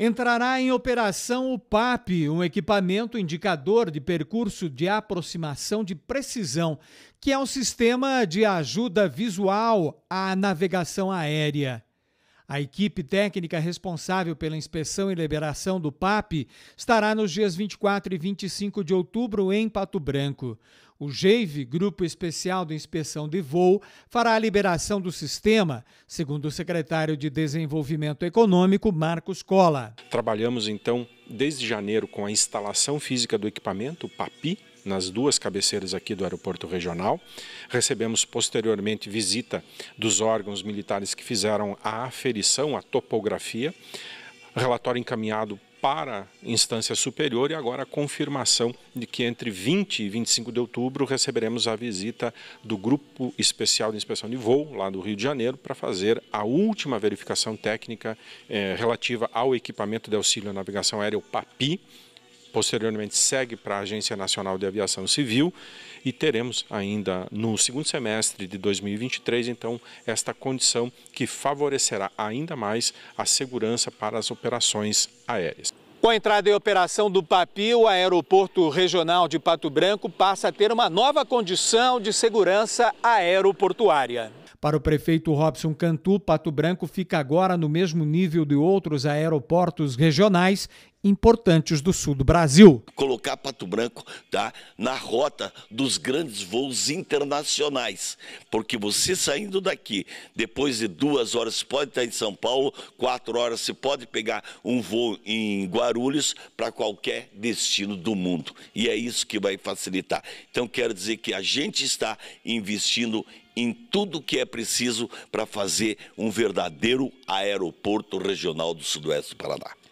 Entrará em operação o PAP, um equipamento indicador de percurso de aproximação de precisão, que é um sistema de ajuda visual à navegação aérea. A equipe técnica responsável pela inspeção e liberação do PAP estará nos dias 24 e 25 de outubro em Pato Branco. O GEIV, Grupo Especial de Inspeção de Voo, fará a liberação do sistema, segundo o secretário de Desenvolvimento Econômico, Marcos Cola. Trabalhamos então desde janeiro com a instalação física do equipamento, o PAPI, nas duas cabeceiras aqui do aeroporto regional. Recebemos posteriormente visita dos órgãos militares que fizeram a aferição, a topografia relatório encaminhado para instância superior e agora a confirmação de que entre 20 e 25 de outubro receberemos a visita do Grupo Especial de Inspeção de Voo, lá do Rio de Janeiro, para fazer a última verificação técnica eh, relativa ao equipamento de auxílio à navegação aérea, o PAPI, posteriormente segue para a Agência Nacional de Aviação Civil e teremos ainda no segundo semestre de 2023, então, esta condição que favorecerá ainda mais a segurança para as operações aéreas. Com a entrada em operação do Papi, o aeroporto regional de Pato Branco passa a ter uma nova condição de segurança aeroportuária. Para o prefeito Robson Cantu, Pato Branco fica agora no mesmo nível de outros aeroportos regionais importantes do sul do Brasil. Colocar Pato Branco tá, na rota dos grandes voos internacionais, porque você saindo daqui, depois de duas horas, pode estar em São Paulo, quatro horas, você pode pegar um voo em Guarulhos para qualquer destino do mundo. E é isso que vai facilitar. Então, quero dizer que a gente está investindo em tudo que é preciso para fazer um verdadeiro aeroporto regional do Sudoeste do Paraná.